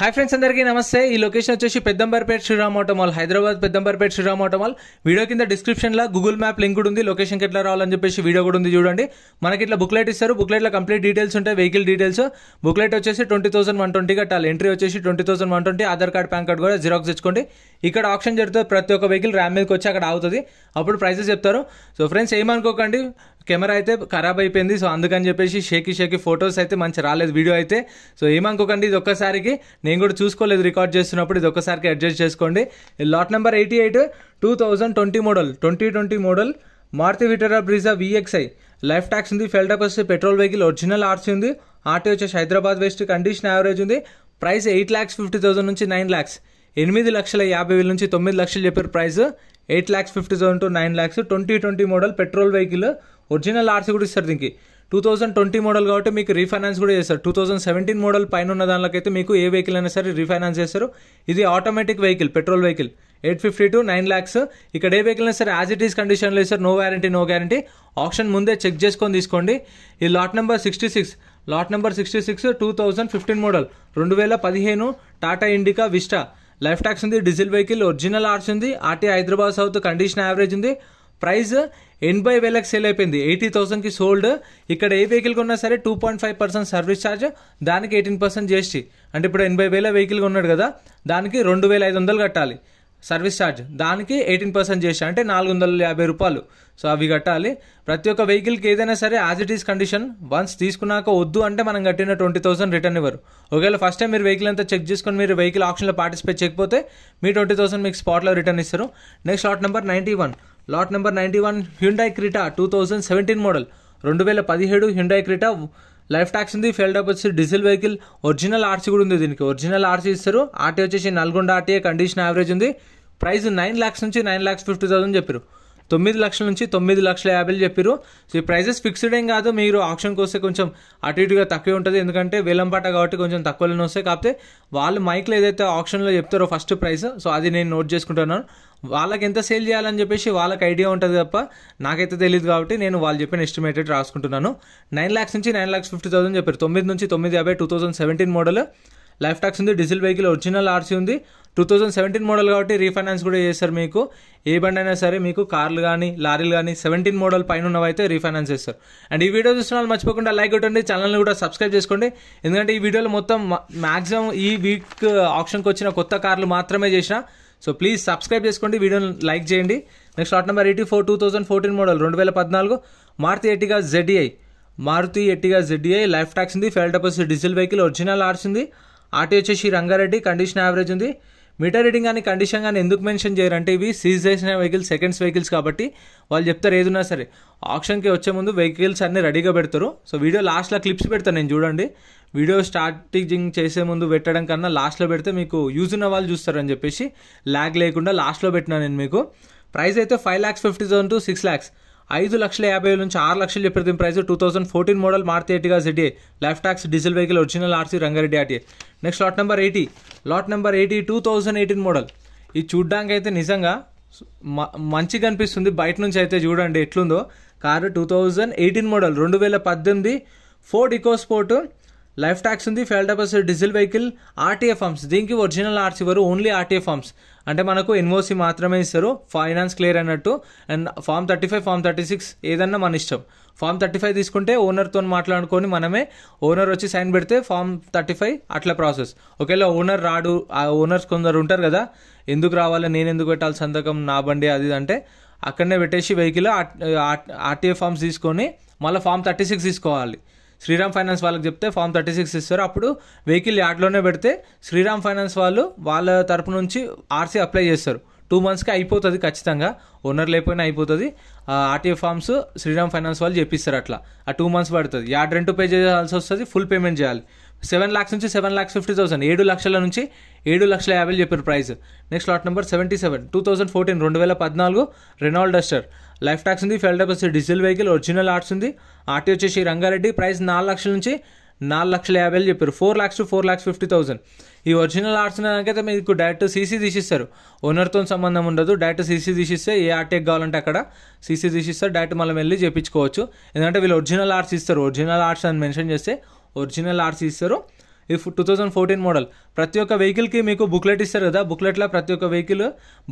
hi friends అందరికీ నమస్తే ఈ లొకేషన్ వచ్చేసి Peddamberpet Sriram auto mall Hyderabad Peddamberpet Sriram auto mall video కింద డిస్క్రిప్షన్లో గూగుల్ మ్యాప్ లింక్ కూడా ఉంది లొకేషన్కి ఎట్లా రావాలని చెప్పేసి వీడియో కూడా ఉంది చూడండి మనకి ఇట్లా బుక్లెట్ ఇస్తారు బుక్లెట్లో కంప్లీట్ డీటెయిల్స్ ఉంటాయి వెహికల్ డీటెయిల్స్ బుక్లెట్ వచ్చేసి ట్వంటీ థౌసండ్ వన్ ట్వంటీ కట్టాలి ఎంట్రీ వచ్చేసి twenty thousand one twenty Aadhaar card PAN card కూడా జిరాక్స్ తెచ్చుకోండి ఇక్కడ ఆప్షన్ జరుగుతుంది ప్రతి ఒక్క వెహికల్ ర్యామ్ మీదకి వచ్చి అక్కడ అవుతుంది అప్పుడు ప్రైసెస్ చెప్తారు సో ఫ్రెండ్స్ ఏమనుకోకండి కెమెరా అయితే ఖరాబ్ అయిపోయింది సో అందుకని చెప్పేసి షేకి షేకి ఫొటోస్ అయితే మంచి రాలేదు వీడియో అయితే సో ఏమనుకోకండి ఇది ఒక్కసారికి నేను కూడా చూసుకోలేదు రికార్డ్ చేస్తున్నప్పుడు ఇది ఒక్కసారికి అడ్జస్ట్ చేసుకోండి lot number eighty eight two thousand twenty model twenty twenty model Maruti Vitara Brezza VXI life tax ఉంది ఫెల్ వస్తే పెట్రోల్ వెహికల్ ఒరిజినల్ ఆర్సీ ఉంది ఆర్టీ వచ్చేసి హైదరాబాద్ వెస్ట్ కండిషన్ యావరేజ్ ఉంది price eight lakhs fifty thousand నుంచి నైన్ ల్యాక్స్ ఎనిమిది లక్షల యాభై వేల నుంచి తొమ్మిది లక్షలు చెప్పారు price eight lakhs fifty thousand to nine lakhs twenty twenty model petrol vehicle original RC కూడా ఇస్తారు దీనికి టూ థౌసండ్ ట్వంటీ మోడల్ కాబట్టి మీకు రీఫైనాన్స్ కూడా చేస్తారు టూ థౌసండ్ సెవెంటీన్ మోడల్ పైన ఉన్న అయితే మీకు ఏ వెహికల్ అయినా సరే రీఫైనాన్స్ చేస్తారు ఇది automatic vehicle petrol vehicle eight fifty to nine lakhs ఇక్కడ ఏ వెహికల్ అయినా సరే యాజ్ ఇట్ ఈస్ కండిషన్లో ఇస్తారు no warranty no guarantee option ముందే చెక్ చేసుకొని తీసుకోండి ఈ lot number sixty six lot number sixty six two thousand fifteen model రెండు వేల పదిహేను Tata Indica Vista life tax ఉంది డీజిల్ వెహికల్ ఒరిజినల్ ఆర్స్ ఉంది RT Hyderabad south condition average ఉంది ప్రైస్ ఎనభై వేలకు సేల్ అయిపోయింది ఎయిటీ థౌసండ్కి సోల్డ్ ఇక్కడ ఏ వెహికల్ కొన్నా సరే two point five percent service charge దానికి ఎయిటీన్ పర్సెంట్ జిఎస్టీ అంటే ఇప్పుడు ఎనభై వేల వెహికల్ కొన్నాడు కదా దానికి రెండు వేల ఐదు వందలు కట్టాలి సర్వీస్ ఛార్జ్ దానికి ఎయిటీన్ పర్సెంట్ చేసి అంటే నాలుగు వందల యాభై రూపాయలు సో అవి కట్టాలి ప్రతి ఒక్క వెహికల్కి ఏదైనా సరే as it is condition once తీసుకున్నాక వద్దు అంటే మనం కట్టిన ట్వంటీ థౌసండ్ రిటర్న్ ఇవ్వరు ఒకవేళ ఫస్ట్ టైం మీరు వెహికల్ అంతా చెక్ చేసుకొని మీరు వెహికల్ ఆప్షన్లో పార్టిసిపేట్ చేయకపోతే మీ ట్వంటీ థౌసండ్ మీకు స్పాట్లో రిటర్న్ ఇస్తారు next lot number ninety one lot number ninety one Hyundai Creta two thousand seventeen model రెండు వేల పదిహేడు హ్యుండాయ్ క్రిటా లైఫ్ ట్యాక్స్ ఉంది ఫెయిల్ అప్ వచ్చి డీజిల్ వెహికల్ ఒరిజినల్ ఆర్సీ కూడా ఉంది దీనికి ఒరిజినల్ ఆర్సీ ఇస్తారు ఆర్టీ వచ్చేసి నల్గొండ ఆర్టీఏ కండిషన్ యావరేజ్ ఉంది ప్రైస్ నైన్ ల్యాక్స్ నుంచి నైన్ ల్యాక్స్ ఫిఫ్టీ థౌసండ్ చెప్పారు తొమ్మిది లక్షల నుంచి తొమ్మిది లక్షల యాభైలు చెప్పారు సో ఈ ప్రైజెస్ ఫిక్స్డ్ ఏం కాదు మీరు ఆప్షన్ కోస్తే కొంచెం అటు ఇటుగా తక్కువే ఉంటుంది ఎందుకంటే వేలంపాట కాబట్టి కొంచెం తక్కువలోనే వస్తాయి కాకపోతే వాళ్ళు మైక్లో ఏదైతే ఆప్షన్లో చెప్తారో ఫస్ట్ ప్రైస్ సో అది నేను నోట్ చేసుకుంటున్నాను వాళ్ళకి ఎంత సేల్ చేయాలని చెప్పేసి వాళ్ళకి ఐడియా ఉంటుంది తప్ప నాకైతే తెలియదు కాబట్టి నేను వాళ్ళు చెప్పిన ఎస్టిమేటెడ్ రాసుకుంటున్నాను నైన్ ల్యాక్స్ నుంచి నైన్ ల్యాక్స్ ఫిఫ్టీ థౌసండ్ చెప్పారు తొమ్మిది నుంచి తొమ్మిది యాభై two thousand seventeen model life tax ఉంది డీజిల్ వెహికల్ ఒరిజినల్ ఆర్సీ ఉంది టూ థౌజండ్ సెవెంటీన్ మోడల్ కాబట్టి రీఫైనాన్స్ కూడా చేస్తారు మీకు ఏ బండి అయినా సరే మీకు కార్లు కానీ లారీలు కానీ సెవెంటీన్ మోడల్ పైన ఉన్నవైతే రీఫైనాన్స్ చేస్తారు అండ్ ఈ వీడియో చూసిన వాళ్ళు మర్చిపోకుండా లైక్ కొట్టండి ఛానల్ని కూడా సబ్స్క్రైబ్ చేసుకోండి ఎందుకంటే ఈ వీడియోలో మొత్తం మ్యాక్సిమం ఈ వీక్ ఆప్షన్కి వచ్చిన కొత్త కార్లు మాత్రమే చేసిన సో ప్లీజ్ సబ్స్క్రైబ్ చేసుకోండి వీడియోని లైక్ చేయండి next short number eighty four two thousand fourteen model రెండు వేల పద్నాలుగు Maruti Ertiga ZEI Maruti Ertiga ZEI life tax ఉంది fail doubles diesel vehicle original RC ఉంది ఆర్టీ వచ్చేసి రంగారెడ్డి కండిషన్ యావరేజ్ ఉంది మీటర్ రీడింగ్ కానీ కండిషన్ కానీ ఎందుకు మెన్షన్ చేయరంటే ఇవి సీజ్ చేసిన వెహికల్స్ సెకండ్స్ వెహికల్స్ కాబట్టి వాళ్ళు చెప్తారు ఏదున్నా సరే ఆప్షన్కి వచ్చే ముందు వెహికల్స్ అన్నీ రెడీగా పెడతారు సో వీడియో లాస్ట్లో క్లిప్స్ పెడతాను నేను చూడండి వీడియో స్టార్టింగ్ చేసే ముందు పెట్టడం కన్నా లాస్ట్లో పెడితే మీకు యూజ్ ఉన్న వాళ్ళు చూస్తారని చెప్పేసి ల్యాగ్ లేకుండా లాస్ట్లో పెట్టినా నేను మీకు ప్రైస్ అయితే five lakhs fifty thousand to six lakhs ఐదు లక్షల యాభై వేల నుంచి ఆరు లక్షలు చెప్పిన దీని price two thousand fourteen model Maruti Ertiga city life tax diesel vehicle original RC Rangareddy RT next lot number eighty lot number eighty two thousand eighteen model ఇది చూడ్డానికి అయితే నిజంగా మంచిగా అనిపిస్తుంది బయట నుంచి అయితే చూడండి ఎట్లుందో car two thousand eighteen model రెండు వేల పద్దెనిమిది ఫోర్డ్ ఇకోస్పోర్ట్ లైఫ్ ట్యాక్స్ ఉంది fail doubles diesel vehicle RTA forms దీనికి ఒరిజినల్ ఆర్ట్స్ ఇవ్వరు ఓన్లీ ఆర్టీఏ ఫార్మ్స్ అంటే మనకు ఎన్ఓసి మాత్రమే ఇస్తారు ఫైనాన్స్ క్లియర్ అన్నట్టు and form thirty five form thirty six ఏదన్నా మన ఇష్టం ఫామ్ థర్టీ ఫైవ్ తీసుకుంటే ఓనర్తో మాట్లాడుకొని మనమే ఓనర్ వచ్చి సైన్ పెడితే ఫామ్ థర్టీ ఫైవ్ అట్లా ప్రాసెస్ ఒకవేళ ఓనర్ రాడు ఆ ఓనర్స్ కొందరు ఉంటారు కదా ఎందుకు రావాలి నేను ఎందుకు పెట్టాలి సంతకం నా బండి అది అంటే అక్కడనే పెట్టేసి వెహికల్ ఆర్టీఏ ఫామ్స్ తీసుకొని మళ్ళీ ఫామ్ థర్టీ సిక్స్ తీసుకోవాలి శ్రీరామ్ ఫైనాన్స్ వాళ్ళకి చెప్తే ఫామ్ థర్టీ సిక్స్ ఇస్తారు అప్పుడు వెహికల్ యార్డ్లోనే పెడితే శ్రీరామ్ ఫైనాన్స్ వాళ్ళు వాళ్ళ తరపు నుంచి ఆర్సీ అప్లై చేస్తారు టూ మంత్స్కి అయిపోతుంది ఖచ్చితంగా ఓనర్ లేకపోయినా అయిపోతుంది ఆర్టీఏ ఫామ్స్ శ్రీరామ్ ఫైనాన్స్ వాళ్ళు చెప్పిస్తారు అట్లా ఆ టూ మంత్స్ పడుతుంది యాడ్ రెంట్ పే చేయాల్సి వస్తుంది ఫుల్ పేమెంట్ చేయాలి సెవెన్ ల్యాక్స్ నుంచి సెవెన్ ల్యాక్స్ ఫిఫ్టీ థౌసండ్ ఏడు లక్షల నుంచి ఏడు లక్షల యాభై చెప్పారు price next lot number seventy seven two thousand fourteen రెండు వేల పద్నాలుగు రెనాల్డ్ డస్టర్ లైఫ్ ట్యాక్స్ ఉంది ఫెల్ వచ్చి డీజిల్ వెహికల్ ఒరిజినల్ ఆర్ట్స్ ఉంది ఆర్టీ వచ్చేసి రంగారెడ్డి ప్రైస్ నాలుగు లక్షల నుంచి నాలుగు లక్షల యాభై వేలు చెప్పారు four lakhs to four lakhs fifty thousand ఈ ఒరిజినల్ ఆర్ట్స్ అయితే మీకు డైరెక్ట్ సీసీ తీసిస్తారు ఓనర్తో సంబంధం ఉండదు డైరెక్ట్ సీసీ తీసిస్తే ఏ ఆర్టీకి కావాలంటే అక్కడ సీసీ తీసిస్తారు డైరెక్ట్ మనం వెళ్ళి చేయించుకోవచ్చు ఎందుకంటే వీళ్ళు ఒరిజినల్ ఆర్ట్స్ ఇస్తారు ఒరిజినల్ ఆర్ట్స్ అని మెన్షన్ చేస్తే ఒరిజినల్ ఆర్ట్స్ ఇస్తారు ఇది టూ థౌజండ్ ఫోర్టీన్ మోడల్ ప్రతి ఒక్క వెహికల్కి మీకు బుక్లెట్ ఇస్తారు కదా బుక్లెట్లో ప్రతి ఒక్క వెహికల్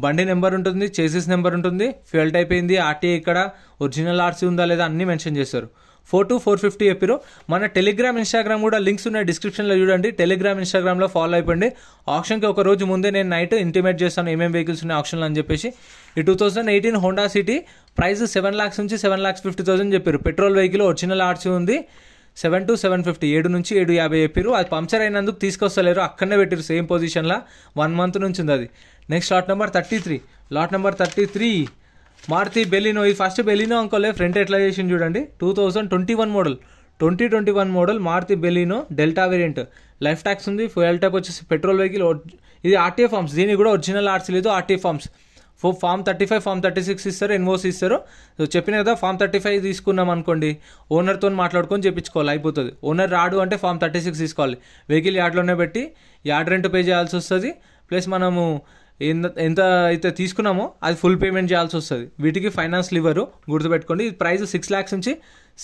బండి నెంబర్ ఉంటుంది చేసెస్ నెంబర్ ఉంటుంది ఫ్యూల్ టైప్ అయింది ఆర్టీఏ ఇక్కడ ఒరిజినల్ ఆర్సీ ఉందా లేదా అన్నీ మెన్షన్ చేస్తారు ఫోర్ టు ఫోర్ ఫిఫ్టీ చెప్పారు మన టెలిగ్రామ్ ఇన్స్టాగ్రామ్ కూడా లింక్స్ ఉన్నాయి డిస్క్రిప్షన్లో చూడండి టెలిగ్రామ్ ఇన్స్టాగ్రామ్లో ఫాలో అయిపోండి ఆప్షన్కి ఒక రోజు ముందే నేను నైట్ ఇంటిమేట్ చేస్తాను ఏమేమి వెహికల్స్ ఉన్నాయి ఆప్షన్లు అని చెప్పేసి ఈ two thousand eighteen Honda City price seven lakhs నుంచి సెవెన్ లాక్స్ ఫిఫ్టీ థౌసండ్ చెప్పారు పెట్రోల్ వెహికల్ ఒరిజినల్ ఆర్సీ ఉంది సెవెన్ టు సెవెన్ ఫిఫ్టీ ఏడు నుంచి ఏడు యాభై చెప్పారు అది పంక్చర్ అయినందుకు తీసుకొస్తలేరు అక్కడనే పెట్టారు సేమ్ పొజిషన్లో వన్ మంత్ నుంచి ఉంది అది next lot number thirty three lot number thirty three Maruti Baleno ఇది ఫస్ట్ బెలినో అంకోలే ఫ్రంట్ ఎట్లా చేసింది చూడండి two thousand twenty one model twenty twenty one model Maruti Baleno Delta variant life tax ఉంది ఫ్యూయల్ ట్యాక్ వచ్చేసి పెట్రోల్ వెహికల్ ఇది RTA forms దీనికి కూడా ఒరిజినల్ ఆర్సీ లేదు RTA forms form thirty five form thirty six ఇస్తారు ఎన్ఓసి ఇస్తారు so చెప్పిన కదా ఫామ్ థర్టీ ఫైవ్ తీసుకున్నాం అనుకోండి ఓనర్తో మాట్లాడుకొని చెప్పించుకోవాలి అయిపోతుంది ఓనర్ రాడు అంటే ఫామ్ థర్టీ సిక్స్ తీసుకోవాలి వెహికల్ యార్డ్లోనే పెట్టి యార్డ్ రెంట్ పే చేయాల్సి వస్తుంది ప్లస్ మనము ఎంత ఎంత అయితే తీసుకున్నామో అది ఫుల్ పేమెంట్ చేయాల్సి వస్తుంది వీటికి ఫైనాన్స్ లివరు గుర్తుపెట్టుకోండి ప్రైస్ సిక్స్ ల్యాక్స్ నుంచి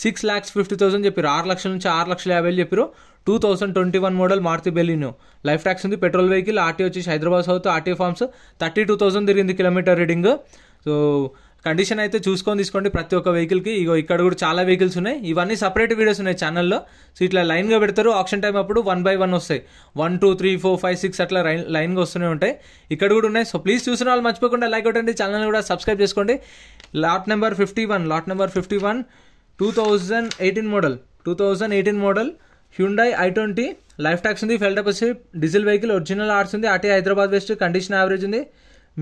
సిక్స్ ల్యాక్స్ ఫిఫ్టీ థౌసండ్ చెప్పారు ఆరు లక్షల నుంచి ఆరు లక్షల యాభై చెప్పారు two thousand twenty one model Maruti Baleno life tax ఉంది పెట్రోల్ వెహికల్ ఆర్టీ వచ్చేసి Hyderabad south RT forms thirty two thousand తిరిగింది కిలోమీటర్ రీడింగ్ సో కండిషన్ అయితే చూసుకొని తీసుకోండి ప్రతి ఒక్క వెహికల్కి ఇగో ఇక్కడ కూడా చాలా వెహికల్స్ ఉన్నాయి ఇవన్నీ సపరేట్ వీడియోస్ ఉన్నాయి ఛానల్లో సో ఇట్లా లైన్గా పెడతారు ఆప్షన్ టైం అప్పుడు వన్ బై వన్ వస్తాయి one two three four five six అట్లా లైన్ లైన్గా వస్తూనే ఉంటాయి ఇక్కడ కూడా ఉన్నాయి సో ప్లీజ్ చూసిన వాళ్ళు మర్చిపోకుండా లైక్ కొట్టండి ఛానల్ కూడా సబ్స్క్రైబ్ చేసుకోండి lot number fifty one lot number fifty one two thousand eighteen model two thousand eighteen model Hyundai i twenty life tax ఉంది ఫెల్ టెప్ డీజిల్ వెహికల్ ఒరిజినల్ ఆర్స్ ఉంది అటే హైదరాబాద్ వెస్ట్ కండిషన్ యావరేజ్ ఉంది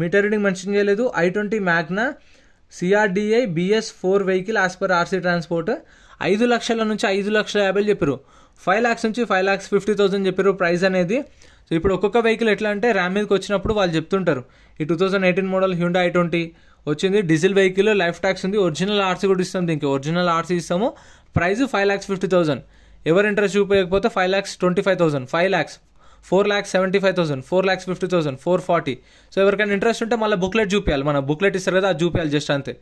meter reading mention చేయలేదు i twenty Magna CRDi BS four vehicle as per RC transport ఐదు లక్షల నుంచి ఐదు లక్షల యాభై చెప్పారు ఫైవ్ ల్యాక్స్ నుంచి ఫైవ్ ల్యాక్స్ ఫిఫ్టీ థౌసండ్ చెప్పారు ప్రైస్ అనేది సో ఇప్పుడు ఒక్కొక్క వెహికల్ ఎట్లా అంటే ర్యామ్ మీదకి వచ్చినప్పుడు వాళ్ళు చెప్తుంటారు ఈ two thousand eighteen model Hyundai i twenty వచ్చింది డీజిల్ వెహికల్ లైఫ్ ట్యాక్స్ ఉంది ఒరిజినల్ ఆర్సీ కూడా ఇస్తాం దీనికి ఒరిజినల్ ఆర్సీ ఇస్తాము price five lakhs fifty thousand ఎవరు ఇంట్రెస్ట్ చూపించకపోతే five lakhs twenty five thousand five lakhs four lakhs seventy five thousand four lakhs fifty thousand four forty so ఎవరికైనా interest ఉంటే మళ్ళీ బుక్లెట్ చూపించాలి మన బుక్లెట్ ఇస్తారు కదా అది చూపించాలి జస్ట్ అంతే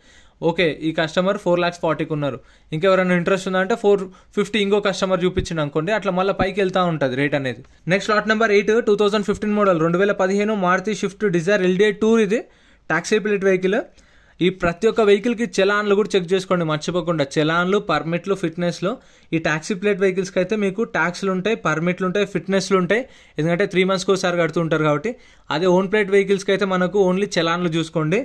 ఓకే ఈ కస్టమర్ ఫోర్ ల్యాక్స్ ఫార్టీకి ఉన్నారు ఇంకెవరైనా ఇంట్రెస్ట్ ఉందా అంటే ఫోర్ ఫిఫ్టీ ఇంకో కస్టమర్ చూపించింది అనుకోండి అట్లా మళ్ళీ పైకి వెళ్తూ ఉంటుంది రేట్ అనేది next lot number eight two thousand fifteen model రెండు వేల పదిహేను Maruti Swift Dzire LDA tour ఇది ప్లేట్ వెహికల్ ఈ ప్రతి ఒక్క వెహికల్కి చలాన్లు కూడా చెక్ చేసుకోండి మర్చిపోకుండా చలాన్లు పర్మిట్లు ఫిట్నెస్లు ఈ ట్యాక్సీ ప్లేట్ వెహికల్స్కి అయితే మీకు ట్యాక్స్లు ఉంటాయి పర్మిట్లు ఉంటాయి ఫిట్నెస్లు ఉంటాయి ఎందుకంటే త్రీ మంత్స్కి ఒకసారి కడుతూ ఉంటారు కాబట్టి అదే ఓన్ ప్లేట్ వెహికల్స్కి అయితే మనకు ఓన్లీ చలాన్లు చూసుకోండి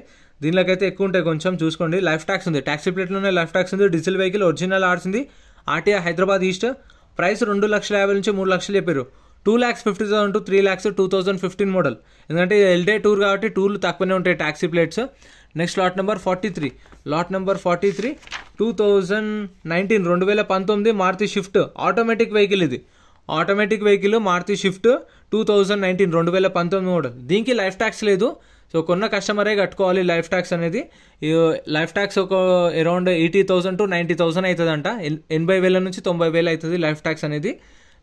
దీనిలోకైతే ఎక్కువ ఉంటాయి కొంచెం చూసుకోండి లైఫ్ ట్యాక్స్ ఉంది ట్యాక్సీ ప్లేట్లోనే లైఫ్ ట్యాక్స్ ఉంది డీజిల్ వెహికల్ ఒరిజినల్ ఆడుతుంది ఆర్టీఆర్ హైదరాబాద్ ఈస్ట్ ప్రైస్ రెండు లక్షల యాభై నుంచి మూడు లక్షలు చెప్పారు two lakhs fifty thousand to three lakhs two thousand fifteen model ఎందుకంటే ఎల్డే టూర్ కాబట్టి టూర్లు తక్కువనే ఉంటాయి taxi plates next lot number forty three lot number forty three two thousand nineteen రెండు వేల పంతొమ్మిది మారుతి షిఫ్ట్ ఆటోమేటిక్ వెహికల్ ఇది automatic vehicle Maruti shift two thousand nineteen రెండు వేల పంతొమ్మిది మోడల్ దీనికి లైఫ్ ట్యాక్స్ లేదు సో కొన్న కస్టమరే కట్టుకోవాలి లైఫ్ ట్యాక్స్ అనేది లైఫ్ ట్యాక్స్ ఒక around eighty thousand to ninety thousand అవుతుందంట ఎనభై వేల నుంచి తొంభై వేలు అవుతుంది లైఫ్ ట్యాక్స్ అనేది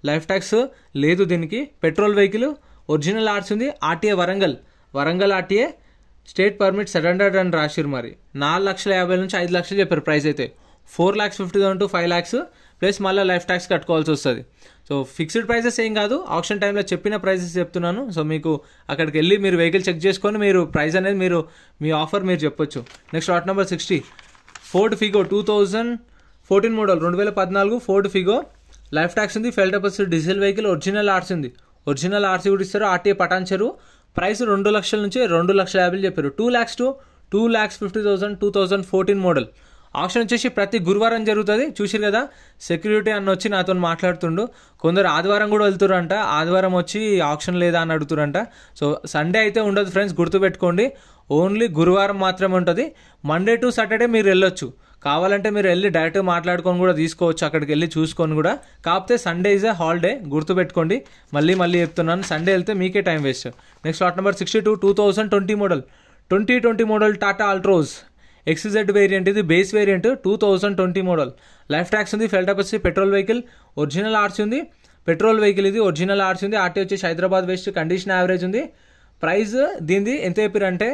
లైఫ్ ట్యాక్స్ లేదు దీనికి పెట్రోల్ వెహికల్ ఒరిజినల్ ఆర్ట్స్ ఉంది RTA Warangal Warangal RTA state permit hundred అని రాసిరు మరి నాలుగు లక్షల యాభై నుంచి ఐదు లక్షలు చెప్పారు ప్రైస్ అయితే four lakhs fifty thousand to five lakhs plus మళ్ళీ లైఫ్ ట్యాక్స్ కట్టుకోవాల్సి వస్తుంది సో ఫిక్స్డ్ ప్రైసెస్ ఏం కాదు ఆప్షన్ టైంలో చెప్పిన ప్రైసెస్ చెప్తున్నాను సో మీకు అక్కడికి వెళ్ళి మీరు వెహికల్ చెక్ చేసుకొని మీరు ప్రైస్ అనేది మీరు మీ ఆఫర్ మీరు చెప్పొచ్చు next lot number sixty Ford Figo two thousand fourteen model రెండు వేల పద్నాలుగు ఫోర్డ్ ఫిగో లైఫ్ ట్యాక్స్ ఉంది fail doubles diesel vehicle original RC ఉంది ఒరిజినల్ ఆర్సీ కూడా ఇస్తారు ఆర్టీ పటాన్చరు ప్రైస్ రెండు లక్షల నుంచి రెండు లక్షల యాభై చెప్పారు two lakhs to two lakhs fifty thousand two thousand fourteen model option వచ్చేసి ప్రతి గురువారం జరుగుతుంది చూసారు కదా సెక్యూరిటీ అన్న వచ్చి నాతో మాట్లాడుతుండు కొందరు ఆదివారం కూడా వెళ్తురంట ఆదివారం వచ్చి ఆప్షన్ లేదా అని అడుగుతురంట సో సండే అయితే ఉండదు ఫ్రెండ్స్ గుర్తుపెట్టుకోండి ఓన్లీ గురువారం మాత్రమే ఉంటుంది మండే టు సాటర్డే మీరు వెళ్ళొచ్చు కావాలంటే మీరు వెళ్ళి డైరెక్ట్గా మాట్లాడుకొని కూడా తీసుకోవచ్చు అక్కడికి వెళ్ళి చూసుకొని కూడా కాకపోతే సండే ఈజ్ ఏ హాలిడే గుర్తుపెట్టుకోండి మళ్ళీ మళ్ళీ చెప్తున్నాను సండే వెళ్తే మీకే time waste next lot number sixty two two thousand twenty model twenty twenty model Tata Altroz XZ variant ఇది base variant two thousand twenty model life tax ఉంది ఫెల్ట్ వచ్చి పెట్రోల్ వెహికల్ ఒరిజినల్ ఆర్సీ ఉంది పెట్రోల్ వెహికల్ ఇది original RC ఉంది RT వచ్చేసి Hyderabad west condition average ఉంది price దీనిది ఎంత చెప్పారంటే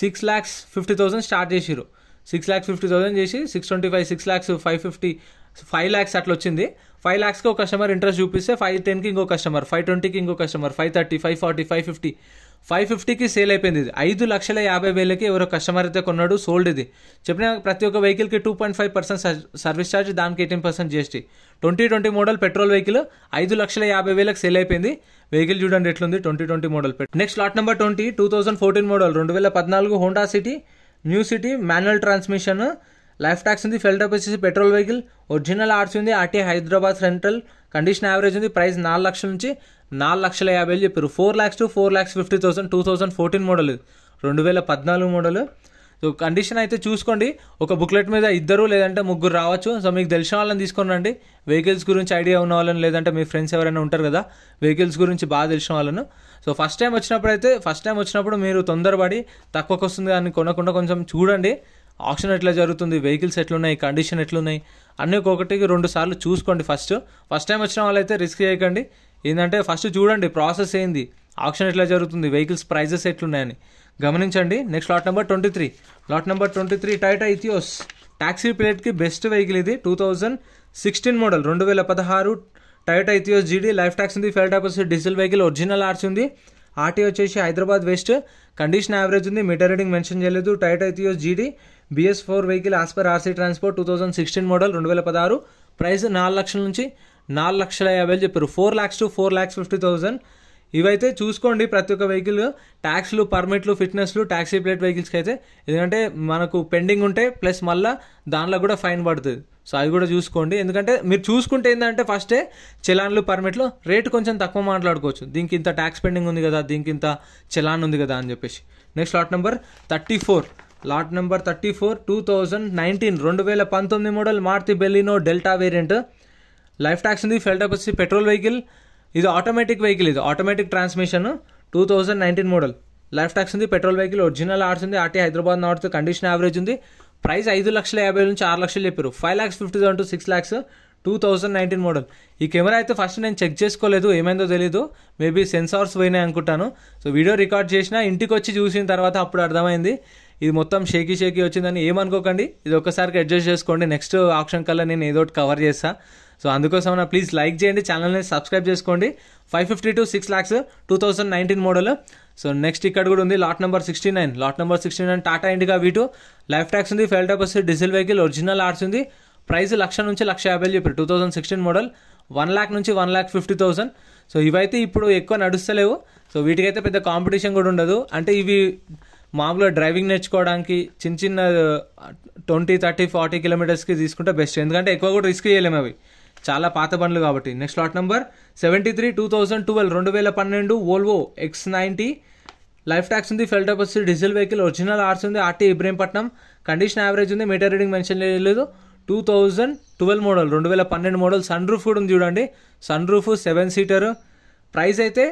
six lakhs fifty thousand start చేసిరు సిక్స్ ల్యాక్స్ ఫిఫ్టీ థౌసండ్ చేసి six twenty five six lakhs five fifty five lakhs అట్లా వచ్చింది ఫైవ్ ల్యాక్స్కి ఒక కస్టమర్ ఇంట్రెస్ట్ చూపిస్తే ఫైవ్ టెన్కి ఇంకో కస్టమర్ ఫైవ్ ట్వంటీకి ఇంకో customer five thirty five forty five fifty five ఫిఫ్టీకి సేల్ అయిపోయింది ఇది ఐదు లక్షల యాభై వేలకి ఎవరో కస్టమర్ అయితే కొన్నాడు సోల్డ్ ఇది చెప్పిన ప్రతి ఒక్క వెహికల్కి two point five percent service charge దానికి eighteen percent GST twenty twenty model petrol vehicle ఐదు లక్షల యాభై వేలకు సేల్ అయిపోయింది వెహికల్ చూడండి ఎట్లుంది twenty twenty model next lot number twenty two thousand fourteen model రెండు వేల పద్నాలుగు Honda City new City manual transmission life tax ఉంది ఫెల్ వచ్చేసి పెట్రోల్ వెహికల్ ఒరిజినల్ ఆర్సీ ఉంది RT Hyderabad central condition average ఉంది ప్రైస్ నాలుగు లక్షల నుంచి నాలుగు లక్షల యాభై వేలు చెప్పారు four lakhs to four lakhs fifty thousand two thousand fourteen model రెండు వేల పద్నాలుగు మోడల్ సో కండిషన్ అయితే చూసుకోండి ఒక బుక్లెట్ మీద ఇద్దరు లేదంటే ముగ్గురు రావచ్చు సో మీకు తెలిసిన వాళ్ళని తీసుకొని రండి వెహికల్స్ గురించి ఐడియా ఉన్న వాళ్ళని లేదంటే మీ ఫ్రెండ్స్ ఎవరైనా ఉంటారు కదా వెహికల్స్ గురించి బాగా తెలిసిన వాళ్ళను సో ఫస్ట్ టైం వచ్చినప్పుడు అయితే ఫస్ట్ టైం వచ్చినప్పుడు మీరు తొందరపడి తక్కువకు వస్తుంది కానీ కొనకుండా కొంచెం చూడండి ఆప్షన్ ఎట్లా జరుగుతుంది వెహికల్స్ ఎట్లున్నాయి కండిషన్ ఎట్లున్నాయి అన్నీ ఒక్కొక్కటికి రెండు సార్లు చూసుకోండి ఫస్ట్ ఫస్ట్ టైం వచ్చిన వాళ్ళైతే రిస్క్ చేయకండి ఏంటంటే ఫస్ట్ చూడండి ప్రాసెస్ ఏంది ఆప్షన్ ఎట్లా జరుగుతుంది వెహికల్స్ ప్రైజెస్ ఎట్లున్నాయని గమనించండి next lot number twenty three lot number twenty three Toyota Etios taxi ప్లేట్కి బెస్ట్ వెహికల్ ఇది టూ థౌజండ్ సిక్స్టీన్ మోడల్ రెండు వేల పదహారు Toyota Etios GD life tax ఉంది fuel type diesel vehicle original RC ఉంది RT వచ్చేసి హైదరాబాద్ వెస్ట్ కండిషన్ యావరేజ్ ఉంది meter reading mention చేయలేదు Toyota Etios GD BS four vehicle as per RC transport two thousand sixteen model రెండు వేల పదహారు price నాలుగు లక్షల నుంచి నాలుగు లక్షల యాభై చెప్పారు four lakhs to four lakhs fifty thousand ఇవైతే చూసుకోండి ప్రతి ఒక్క వెహికల్ ట్యాక్స్లు పర్మిట్లు ఫిట్నెస్లు ట్యాక్సీ ప్లేట్ వెహికల్స్కి అయితే ఎందుకంటే మనకు పెండింగ్ ఉంటే ప్లస్ మళ్ళీ దానిలో కూడా ఫైన్ పడుతుంది సో అది కూడా చూసుకోండి ఎందుకంటే మీరు చూసుకుంటే ఏంటంటే ఫస్టే చలాన్లు పర్మిట్లు రేటు కొంచెం తక్కువ మాట్లాడుకోవచ్చు దీనికి ఇంత ట్యాక్స్ పెండింగ్ ఉంది కదా దీనికి ఇంత చలాన్ ఉంది కదా అని చెప్పేసి next lot number thirty four lot number thirty four two thousand nineteen రెండు వేల పంతొమ్మిది model Maruti Baleno Delta variant life tax ఉంది ఫెల్టాక్ వచ్చి పెట్రోల్ వెహికల్ ఇది ఆటోమేటిక్ వెహికల్ ఇది automatic transmission two thousand nineteen model life tax ఉంది petrol vehicle original RC ఉంది RT Hyderabad north condition average ఉంది ప్రైస్ ఐదు లక్షల యాభై నుంచి ఆరు లక్షలు చెప్పారు five lakhs fifty thousand to six lakhs two thousand nineteen model ఈ కెమెరా అయితే ఫస్ట్ నేను చెక్ చేసుకోలేదు ఏమైందో తెలియదు మేబీ సెన్సార్స్ పోయినాయి అనుకుంటాను సో వీడియో రికార్డ్ చేసిన ఇంటికి వచ్చి చూసిన తర్వాత అప్పుడు అర్థమైంది ఇది మొత్తం షేకి షేకి వచ్చిందని ఏమనుకోకండి ఇది ఒక్కసారికి అడ్జస్ట్ చేసుకోండి నెక్స్ట్ ఆప్షన్ కల్లా నేను ఏదో ఒకటి కవర్ చేస్తా సో అందుకోసం నా ప్లీజ్ లైక్ చేయండి ఛానల్ని సబ్స్క్రైబ్ చేసుకోండి five fifty to six lakhs two thousand nineteen model so next ఇక్కడ కూడా ఉంది lot number sixty nine lot number sixty nine Tata Indica V two life tax ఉంది ఫెయిల్ ట్యాక్స్ డీజిల్ వెహికల్ ఒరిజినల్ ఆర్ట్స్ ఉంది ప్రైస్ లక్ష నుంచి లక్ష యాభై చెప్పారు two thousand sixteen model one lakh నుంచి one lakh fifty thousand so ఇవైతే ఇప్పుడు ఎక్కువ నడుస్తలేవు సో వీటికైతే పెద్ద కాంపిటీషన్ కూడా ఉండదు అంటే ఇవి మామూలుగా డ్రైవింగ్ నేర్చుకోవడానికి చిన్న చిన్న ట్వంటీ థర్టీ ఫార్టీ కిలోమీటర్స్కి తీసుకుంటే బెస్ట్ ఎందుకంటే ఎక్కువ కూడా రిస్క్ చేయలేము అవి చాలా పాత బండ్లు కాబట్టి next lot number seventy three two thousand twelve రెండు వేల పన్నెండు Volvo X ninety life tax ఉంది fuel diesel vehicle original RC ఉంది ఆర్టీ ఇబ్రహీంపట్నం కండిషన్ యావరేజ్ ఉంది మీటర్ రీడింగ్ మెన్షన్ చేయలేదు టూ థౌజండ్ ట్వెల్వ్ మోడల్ రెండు వేల పన్నెండు మోడల్ సన్ రూఫ్ కూడా ఉంది చూడండి sunroof seven seater price అయితే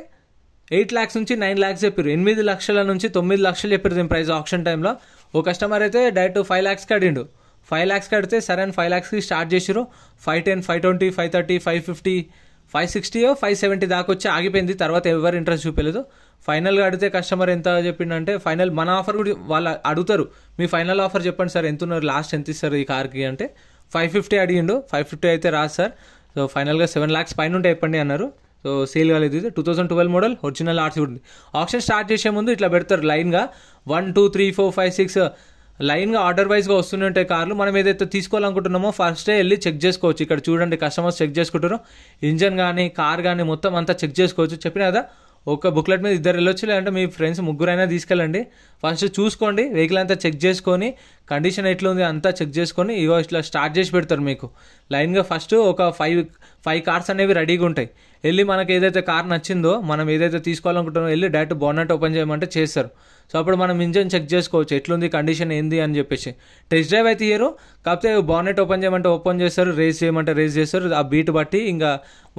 ఎయిట్ ల్యాక్స్ నుంచి నైన్ ల్యాక్స్ చెప్పారు ఎనిమిది లక్షల నుంచి తొమ్మిది లక్షలు చెప్పారు దీని ప్రైస్ ఆప్షన్ టైంలో ఓ కస్టమర్ అయితే డైరెక్ట్ ఫైవ్ ల్యాక్స్ కడిండు ఫైవ్ ల్యాక్స్ కడితే సరే ఫైవ్ ల్యాక్స్కి స్టార్ట్ చేసారు five ten five twenty five thirty five fifty five sixty five seventy దాకా వచ్చి ఆగిపోయింది తర్వాత ఎవరు ఇంట్రెస్ట్ చూపలేదు ఫైనల్గా అడితే కస్టమర్ ఎంత చెప్పిండంటే ఫైనల్ మన ఆఫర్ కూడా వాళ్ళు అడుగుతారు మీ ఫైనల్ ఆఫర్ చెప్పండి సార్ ఎంత ఉన్నారు లాస్ట్ ఎంత ఇస్తారు ఈ కార్కి అంటే ఫైవ్ ఫిఫ్టీ అడిగిండు ఫైవ్ ఫిఫ్టీ అయితే రాదు సార్ సో ఫైనల్గా సెవెన్ ల్యాక్స్ పైన ఉంటే చెప్పండి అన్నారు సో సేల్ కాలేదు two thousand twelve model original RC ఉంటుంది ఆప్షన్ స్టార్ట్ చేసే ముందు ఇట్లా పెడతారు లైన్గా one two three four five six లైన్గా ఆర్డర్ వైజ్గా వస్తుంటాయి కార్లు మనం ఏదైతే తీసుకోవాలనుకుంటున్నామో డే వెళ్ళి చెక్ చేసుకోవచ్చు ఇక్కడ చూడండి కస్టమర్స్ చెక్ చేసుకుంటారు ఇంజన్ కానీ కార్ కానీ మొత్తం అంతా చెక్ చేసుకోవచ్చు చెప్పిన కదా ఒక బుక్లెట్ మీద ఇద్దరు వెళ్ళొచ్చు లేదంటే మీ ఫ్రెండ్స్ ముగ్గురైనా తీసుకెళ్ళండి ఫస్ట్ చూసుకోండి వెహికల్ అంతా చెక్ చేసుకొని కండిషన్ ఎట్లా ఉంది అంతా చెక్ చేసుకొని ఇవో ఇట్లా స్టార్ట్ చేసి పెడతారు మీకు లైన్గా ఫస్ట్ ఒక ఫైవ్ ఫైవ్ కార్స్ అనేవి రెడీగా ఉంటాయి వెళ్ళి మనకి ఏదైతే కార్ నచ్చిందో మనం ఏదైతే తీసుకోవాలనుకుంటున్నామో వెళ్ళి డైరెక్ట్ బోనట్ ఓపెన్ చేయమంటే చేస్తారు సో అప్పుడు మనం ఇంజన్ చెక్ చేసుకోవచ్చు ఎట్లుంది కండిషన్ ఏంది అని చెప్పేసి టెస్ట్ డ్రైవ్ అయితే ఇయ్యరు కాకపోతే బానెట్ ఓపెన్ చేయమంటే ఓపెన్ చేస్తారు రేస్ చేయమంటే రేస్ చేస్తారు ఆ బీట్ బట్టి ఇంకా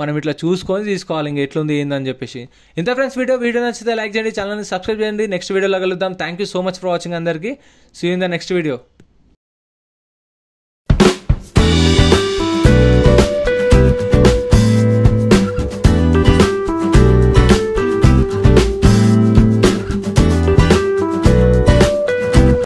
మనం ఇట్లా చూసుకొని తీసుకోవాలి ఇంకా ఎట్లుంది ఏంది అని చెప్పేసి ఇంత ఫ్రెండ్స్ వీడియో వీడియో నచ్చితే లైక్ చేయండి ఛానల్ని సబ్స్క్రైబ్ చేయండి నెక్స్ట్ వీడియోలో కలుద్దాం thank you so much for watching అందరికీ see in the next video